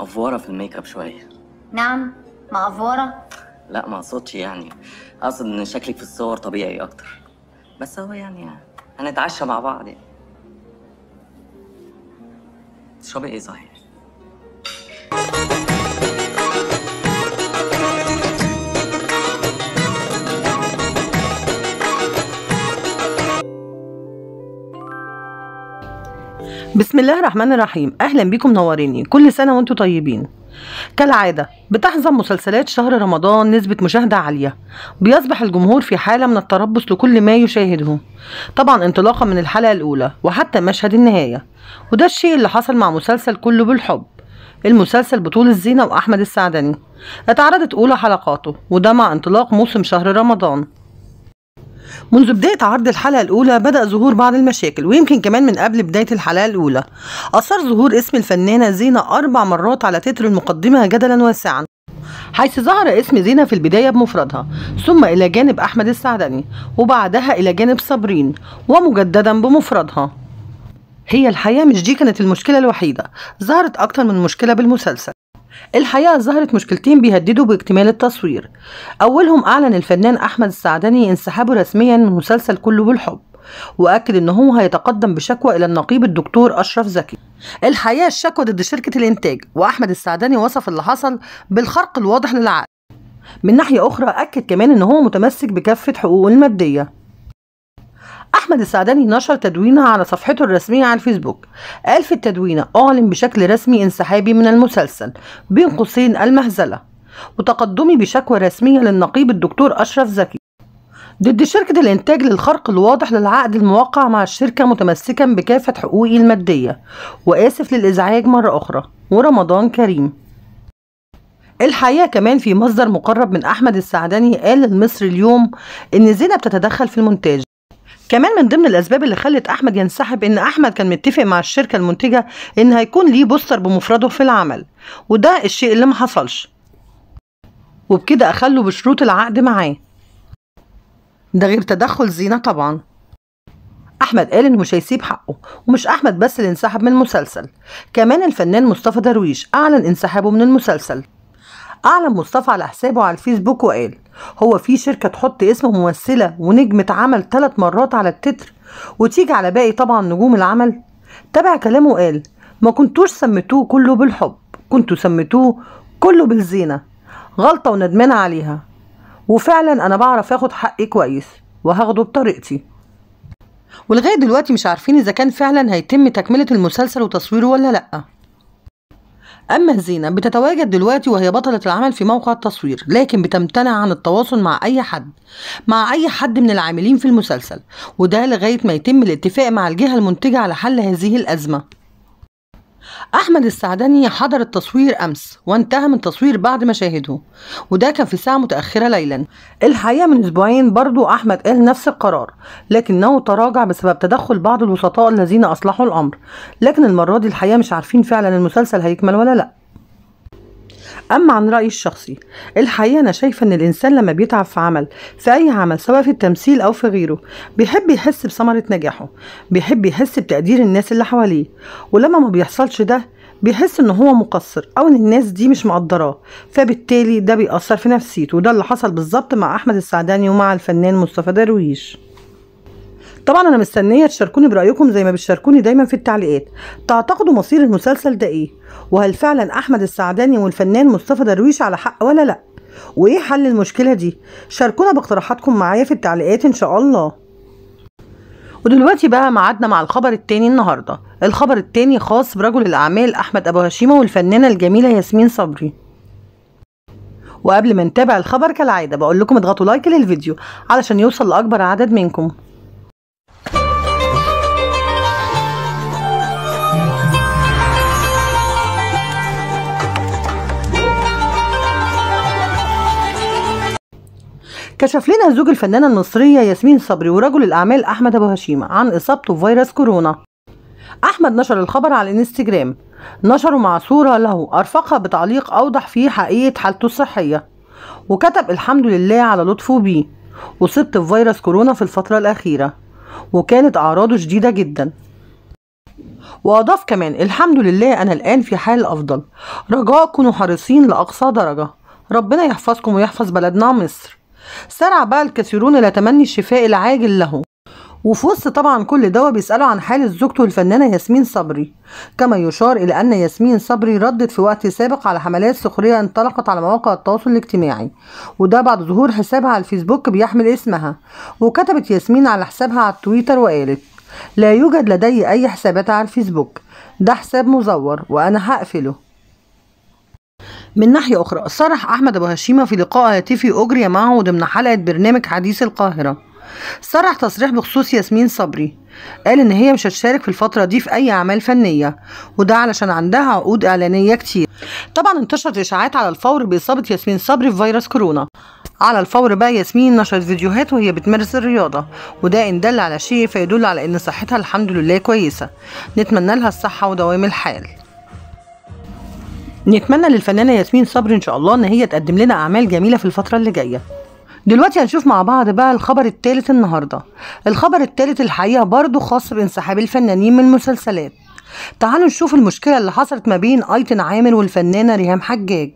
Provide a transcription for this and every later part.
مقفوره في الميك اب شويه نعم مقفوره لا ما اقصدش يعني اقصد ان شكلك في الصور طبيعي اكتر بس هو يعني هنتعشى مع بعض يعني تشربي ايه صحيح بسم الله الرحمن الرحيم اهلا بيكم منوريني كل سنه وانتم طيبين كالعاده بتحظى مسلسلات شهر رمضان نسبه مشاهده عاليه بيصبح الجمهور في حاله من التربص لكل ما يشاهده طبعا انطلاقا من الحلقه الاولى وحتى مشهد النهايه وده الشيء اللي حصل مع مسلسل كله بالحب المسلسل بطول الزينه وأحمد السعدني اتعرضت أولى حلقاته وده مع انطلاق موسم شهر رمضان منذ بداية عرض الحلقة الأولى بدأ ظهور بعض المشاكل ويمكن كمان من قبل بداية الحلقة الأولى أثار ظهور اسم الفنانة زينة أربع مرات على تتر المقدمة جدلا واسعا حيث ظهر اسم زينة في البداية بمفردها ثم إلى جانب أحمد السعدني وبعدها إلى جانب صابرين ومجددا بمفردها هي الحقيقة مش دي كانت المشكلة الوحيدة ظهرت أكتر من مشكلة بالمسلسل الحقيقة ظهرت مشكلتين بيهددوا باكتمال التصوير أولهم أعلن الفنان أحمد السعدني انسحابه رسميا من مسلسل كله بالحب واكد ان هو هيتقدم بشكوى الى النقيب الدكتور اشرف زكي الحقيقه الشكوى ضد شركه الانتاج واحمد السعداني وصف اللي حصل بالخرق الواضح للعقل من ناحيه اخرى اكد كمان ان هو متمسك بكافه حقوقه الماديه أحمد السعداني نشر تدوينة على صفحته الرسمية على الفيسبوك قال في التدوينة أعلن بشكل رسمي انسحابي من المسلسل بين قوسين المهزلة وتقدمي بشكوى رسمية للنقيب الدكتور أشرف زكي ضد شركة الإنتاج للخرق الواضح للعقد الموقع مع الشركة متمسكا بكافة حقوقي المادية وآسف للإزعاج مرة أخرى ورمضان كريم الحقيقة كمان في مصدر مقرب من أحمد السعداني قال للمصري اليوم إن زينب تتدخل في المونتاج كمان من ضمن الاسباب اللي خلت احمد ينسحب ان احمد كان متفق مع الشركه المنتجه ان هيكون ليه بوستر بمفرده في العمل وده الشيء اللي ما حصلش وبكده اخلوا بشروط العقد معاه ده غير تدخل زينه طبعا احمد قال انه مش هيسيب حقه ومش احمد بس اللي انسحب من المسلسل كمان الفنان مصطفى درويش اعلن انسحابه من المسلسل أعلن مصطفى على حسابه على الفيسبوك وقال هو في شركة تحط اسم ممثلة ونجمة عمل ثلاث مرات على التتر وتيجي على باقي طبعا نجوم العمل تابع كلامه وقال ما كنتوش سميتوه كله بالحب كنتوا سميتوه كله بالزينة غلطة وندمانة عليها وفعلا أنا بعرف أخد حقي كويس وهاخده بطريقتي ولغاية دلوقتي مش عارفين إذا كان فعلا هيتم تكملة المسلسل وتصويره ولا لأ أما زينة بتتواجد دلوقتي وهي بطلة العمل في موقع التصوير لكن بتمتنع عن التواصل مع أي حد مع أي حد من العاملين في المسلسل وده لغاية ما يتم الاتفاق مع الجهة المنتجة على حل هذه الأزمة أحمد السعدني حضر التصوير أمس وانتهى من التصوير بعد ما شاهده وده كان في ساعة متأخرة ليلا الحقيقة من أسبوعين برضو أحمد قال نفس القرار لكنه تراجع بسبب تدخل بعض الوسطاء الذين أصلحوا الأمر لكن المرة دي الحقيقة مش عارفين فعلا المسلسل هيكمل ولا لأ أما عن رأيي الشخصي الحقيقة أنا شايفة إن الإنسان لما بيتعب في عمل في أي عمل سواء في التمثيل أو في غيره بيحب يحس بثمرة نجاحه بيحب يحس بتقدير الناس اللي حواليه ولما ما بيحصلش ده بيحس ان هو مقصر او ان الناس دي مش مقدراه فبالتالي ده بيأثر في نفسيته وده اللي حصل بالظبط مع احمد السعداني ومع الفنان مصطفى درويش طبعا انا مستنيه تشاركوني برايكم زي ما بتشاركوني دايما في التعليقات تعتقدوا مصير المسلسل ده ايه وهل فعلا احمد السعداني والفنان مصطفى درويش على حق ولا لا وايه حل المشكله دي شاركونا باقتراحاتكم معايا في التعليقات ان شاء الله ودلوقتي بقى ميعادنا مع الخبر التاني النهارده الخبر التاني خاص برجل الاعمال احمد ابو هشيمه والفنانه الجميله ياسمين صبري وقبل ما نتابع الخبر كالعاده بقول لكم اضغطوا لايك للفيديو علشان يوصل لاكبر عدد منكم كشف لنا زوج الفنانة المصرية ياسمين صبري ورجل الأعمال أحمد أبو هشيمة عن إصابته بفيروس كورونا أحمد نشر الخبر على الإنستجرام نشره مع صورة له أرفقها بتعليق أوضح فيه حقيقة حالته الصحية وكتب الحمد لله على لطفه بيه وصبت بفيروس كورونا في الفترة الأخيرة وكانت أعراضه شديدة جدا وأضاف كمان الحمد لله أنا الآن في حال أفضل رجاء كونوا حريصين لأقصى درجة ربنا يحفظكم ويحفظ بلدنا مصر سارع بقى الكثيرون إلى تمني الشفاء العاجل له وفي وسط طبعا كل دوا بيسألوا عن حالة زوجته الفنانة ياسمين صبري كما يشار إلى أن ياسمين صبري ردت في وقت سابق على حملات سخرية انطلقت على مواقع التواصل الاجتماعي وده بعد ظهور حسابها على الفيسبوك بيحمل اسمها وكتبت ياسمين على حسابها على التويتر وقالت لا يوجد لدي أي حسابات على الفيسبوك ده حساب مزور وأنا هقفله من ناحية أخرى صرح أحمد أبو هشيمة في لقاء هاتفي أجري معه ضمن حلقة برنامج حديث القاهرة صرح تصريح بخصوص ياسمين صبري قال إن هي مش هتشارك في الفترة دي في أي أعمال فنية وده علشان عندها عقود إعلانية كتير طبعا انتشرت إشاعات على الفور بإصابة ياسمين صبري في فيروس كورونا على الفور بقى ياسمين نشرت فيديوهات وهي بتمارس الرياضة وده إن دل على شيء فيدل على إن صحتها الحمد لله كويسة نتمنى لها الصحة ودوام الحال نتمنى للفنانه ياسمين صبري ان شاء الله ان هي تقدم لنا اعمال جميله في الفتره اللي جايه دلوقتي هنشوف مع بعض بقى الخبر التالت النهارده الخبر التالت الحقيقه برضه خاص بانسحاب الفنانين من المسلسلات تعالوا نشوف المشكله اللي حصلت ما بين ايتن عامر والفنانه ريهام حجاج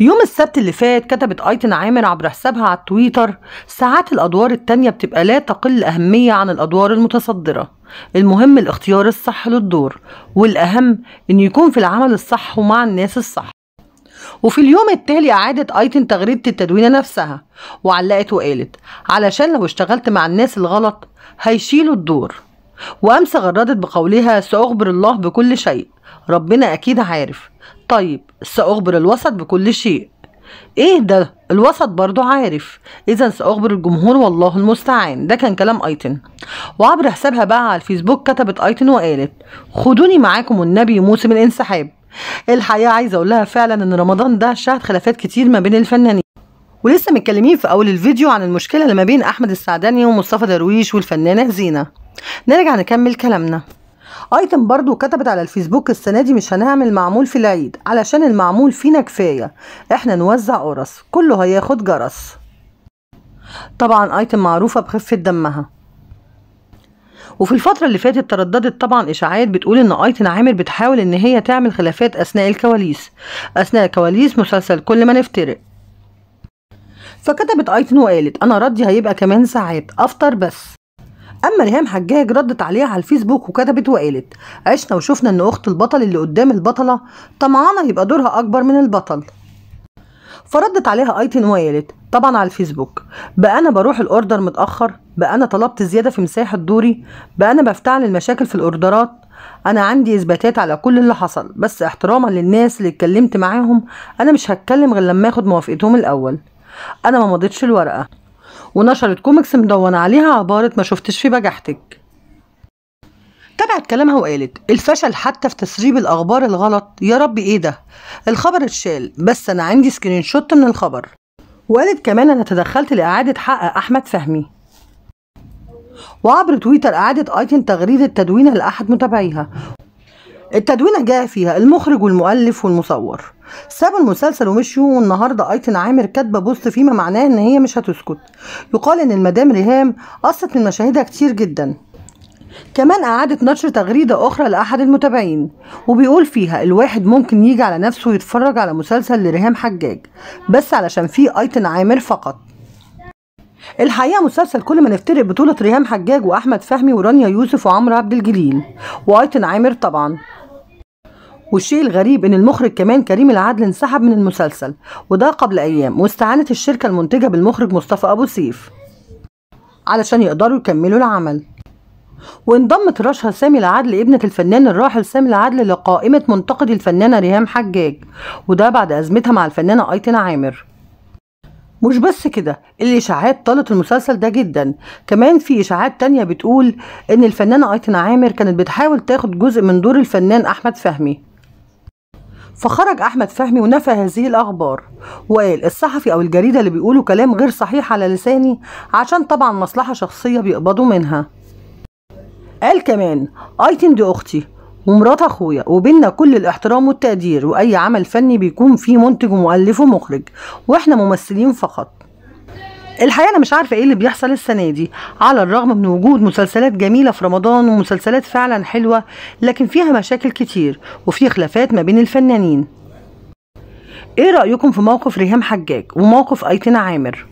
يوم السبت اللي فات كتبت ايتن عامر عبر حسابها على تويتر ساعات الادوار التانية بتبقى لا تقل اهمية عن الادوار المتصدرة المهم الاختيار الصح للدور والاهم انه يكون في العمل الصح ومع الناس الصح وفي اليوم التالي أعادت أيتن تغريدة التدوينة نفسها وعلقت وقالت علشان لو اشتغلت مع الناس الغلط هيشيلوا الدور وأمس غردت بقولها سأخبر الله بكل شيء ربنا أكيد عارف طيب سأخبر الوسط بكل شيء ايه ده الوسط برضو عارف اذا ساخبر الجمهور والله المستعان ده كان كلام ايتن وعبر حسابها بقى على الفيسبوك كتبت ايتن وقالت خدوني معاكم والنبي موسم الانسحاب الحقيقه عايزه اقولها فعلا ان رمضان ده شهد خلافات كتير ما بين الفنانين ولسه متكلمين في اول الفيديو عن المشكله اللي ما بين احمد السعداني ومصطفى درويش والفنانه زينه نرجع نكمل كلامنا ايتم برضو كتبت على الفيسبوك السنه دي مش هنعمل معمول في العيد علشان المعمول فينا كفايه احنا نوزع قرص كله هياخد جرس طبعا ايتم معروفه بخفه دمها وفي الفترة اللي فاتت ترددت طبعا إشاعات بتقول إن أيتن عامر بتحاول إن هي تعمل خلافات أثناء الكواليس أثناء كواليس مسلسل كل ما نفترق فكتبت أيتن وقالت أنا ردي هيبقى كمان ساعات أفطر بس اما ريهام حجاج ردت عليها على الفيسبوك وكتبت وقالت عشنا وشفنا ان اخت البطل اللي قدام البطله طمعانه يبقى دورها اكبر من البطل فردت عليها ايتن وقالت طبعا على الفيسبوك بقى انا بروح الاوردر متاخر بقى انا طلبت زياده في مساحه دوري بقى انا بفتعل المشاكل في الاوردرات انا عندي اثباتات على كل اللي حصل بس احتراما للناس اللي اتكلمت معاهم انا مش هتكلم غير لما اخد موافقتهم الاول انا ما مضيتش الورقه ونشرت كوميكس مدونة عليها عبارة ما شفتش في بجحتك تابعت كلامها وقالت الفشل حتى في تسريب الأخبار الغلط يا رب إيه ده الخبر اتشال بس أنا عندي سكرين شوت من الخبر وقالت كمان أنا تدخلت لإعادة حق أحمد فهمي وعبر تويتر أعادت أيتن تغريدة تدوينها لأحد متابعيها التدوينة جاء فيها المخرج والمؤلف والمصور سابوا المسلسل ومشيوا والنهارده ايتن عامر كاتبه بوست فيما معناه ان هي مش هتسكت يقال ان المدام ريهام قصت من مشاهدها كتير جدا كمان أعادت نشر تغريدة أخرى لأحد المتابعين وبيقول فيها الواحد ممكن يجي على نفسه يتفرج على مسلسل لريهام حجاج بس علشان فيه أيتن عامر فقط الحقيقه مسلسل كل ما نفترق بطوله ريهام حجاج واحمد فهمي ورانيا يوسف وعمرو عبد الجليل وايتن عامر طبعا والشيء الغريب ان المخرج كمان كريم العدل انسحب من المسلسل وده قبل ايام واستعانت الشركه المنتجه بالمخرج مصطفى ابو سيف علشان يقدروا يكملوا العمل وانضمت رشا سامي العدل ابنة الفنان الراحل سامي العدل لقائمة منتقدي الفنانة ريهام حجاج وده بعد أزمتها مع الفنانة أيتن عامر مش بس كده الاشاعات طالت المسلسل ده جدا كمان في اشاعات تانية بتقول ان الفنانة ايتن عامر كانت بتحاول تاخد جزء من دور الفنان احمد فهمي فخرج احمد فهمي ونفى هذه الاخبار وقال الصحفي او الجريده اللي بيقولوا كلام غير صحيح على لساني عشان طبعا مصلحه شخصيه بيقبضوا منها قال كمان ايتن دي اختي ومرات اخويا وبينا كل الاحترام والتقدير واي عمل فني بيكون فيه منتج ومؤلف ومخرج واحنا ممثلين فقط الحقيقه انا مش عارفه ايه اللي بيحصل السنه دي على الرغم من وجود مسلسلات جميله في رمضان ومسلسلات فعلا حلوه لكن فيها مشاكل كتير وفي خلافات ما بين الفنانين ايه رايكم في موقف ريهام حجاج وموقف ايتنا عامر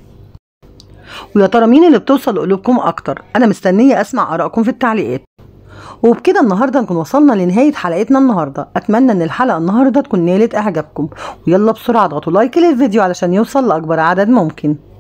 ويا ترى مين اللي بتوصل قلوبكم اكتر انا مستنيه اسمع ارائكم في التعليقات وبكده النهارده نكون وصلنا لنهايه حلقتنا النهارده اتمنى ان الحلقه النهارده تكون نالت اعجابكم ويلا بسرعه اضغطوا لايك للفيديو علشان يوصل لاكبر عدد ممكن